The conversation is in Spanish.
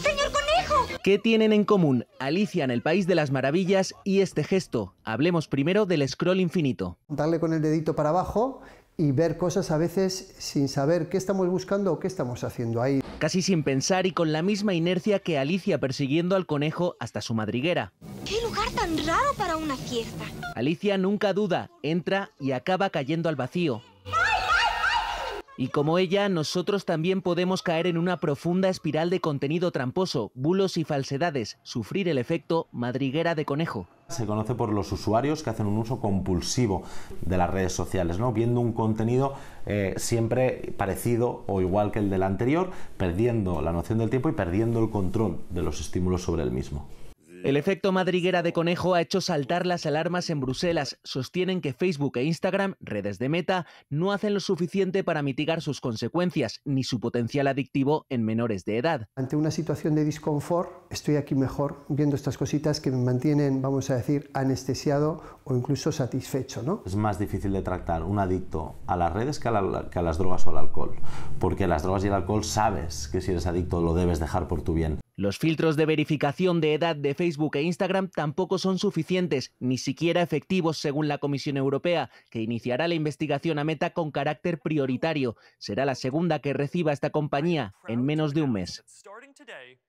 ¡Señor conejo! ¿Qué tienen en común Alicia en el País de las Maravillas y este gesto? Hablemos primero del scroll infinito. Darle con el dedito para abajo y ver cosas a veces sin saber qué estamos buscando o qué estamos haciendo ahí. Casi sin pensar y con la misma inercia que Alicia persiguiendo al conejo hasta su madriguera. ¡Qué lugar tan raro para una fiesta! Alicia nunca duda, entra y acaba cayendo al vacío, y como ella, nosotros también podemos caer en una profunda espiral de contenido tramposo, bulos y falsedades, sufrir el efecto madriguera de conejo se conoce por los usuarios que hacen un uso compulsivo de las redes sociales, ¿no? viendo un contenido eh, siempre parecido o igual que el del anterior, perdiendo la noción del tiempo y perdiendo el control de los estímulos sobre el mismo. El efecto madriguera de conejo ha hecho saltar las alarmas en Bruselas. Sostienen que Facebook e Instagram, redes de meta, no hacen lo suficiente para mitigar sus consecuencias ni su potencial adictivo en menores de edad. Ante una situación de disconfort, estoy aquí mejor viendo estas cositas que me mantienen, vamos a decir, anestesiado o incluso satisfecho. ¿no? Es más difícil de tratar un adicto a las redes que a, que a las drogas o al alcohol, porque las drogas y el alcohol sabes que si eres adicto lo debes dejar por tu bien. Los filtros de verificación de edad de Facebook e Instagram tampoco son suficientes, ni siquiera efectivos según la Comisión Europea, que iniciará la investigación a Meta con carácter prioritario. Será la segunda que reciba esta compañía en menos de un mes.